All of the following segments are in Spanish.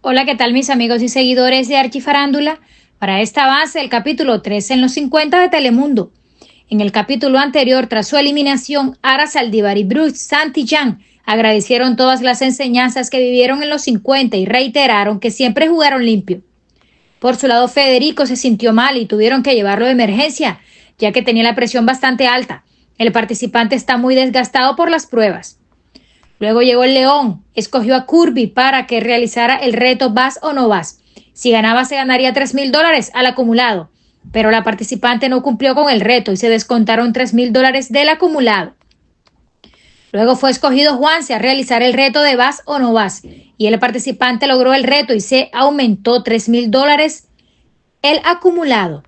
Hola, ¿qué tal mis amigos y seguidores de Archifarándula? Para esta base, el capítulo 13 en los 50 de Telemundo. En el capítulo anterior, tras su eliminación, Ara Saldívar y Bruce Santillán agradecieron todas las enseñanzas que vivieron en los 50 y reiteraron que siempre jugaron limpio. Por su lado, Federico se sintió mal y tuvieron que llevarlo de emergencia ya que tenía la presión bastante alta. El participante está muy desgastado por las pruebas. Luego llegó el León, escogió a Kirby para que realizara el reto vas o no vas. Si ganaba se ganaría 3 mil dólares al acumulado, pero la participante no cumplió con el reto y se descontaron 3 mil dólares del acumulado. Luego fue escogido Juanse a realizar el reto de vas o no vas y el participante logró el reto y se aumentó 3 mil dólares el acumulado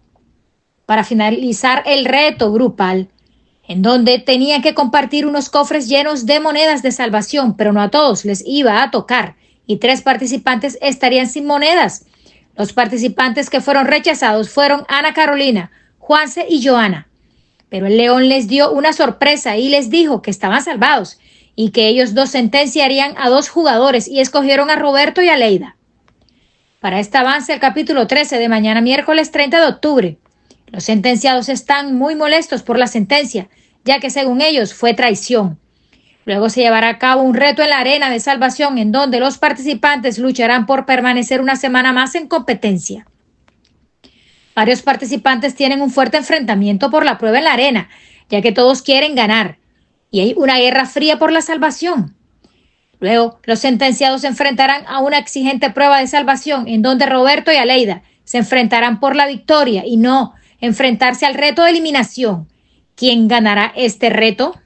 para finalizar el reto grupal, en donde tenían que compartir unos cofres llenos de monedas de salvación, pero no a todos les iba a tocar, y tres participantes estarían sin monedas. Los participantes que fueron rechazados fueron Ana Carolina, Juanse y Joana. Pero el león les dio una sorpresa y les dijo que estaban salvados y que ellos dos sentenciarían a dos jugadores y escogieron a Roberto y a Leida. Para este avance, el capítulo 13 de mañana miércoles 30 de octubre. Los sentenciados están muy molestos por la sentencia, ya que según ellos fue traición. Luego se llevará a cabo un reto en la arena de salvación en donde los participantes lucharán por permanecer una semana más en competencia. Varios participantes tienen un fuerte enfrentamiento por la prueba en la arena, ya que todos quieren ganar, y hay una guerra fría por la salvación. Luego, los sentenciados se enfrentarán a una exigente prueba de salvación en donde Roberto y Aleida se enfrentarán por la victoria y no enfrentarse al reto de eliminación. ¿Quién ganará este reto?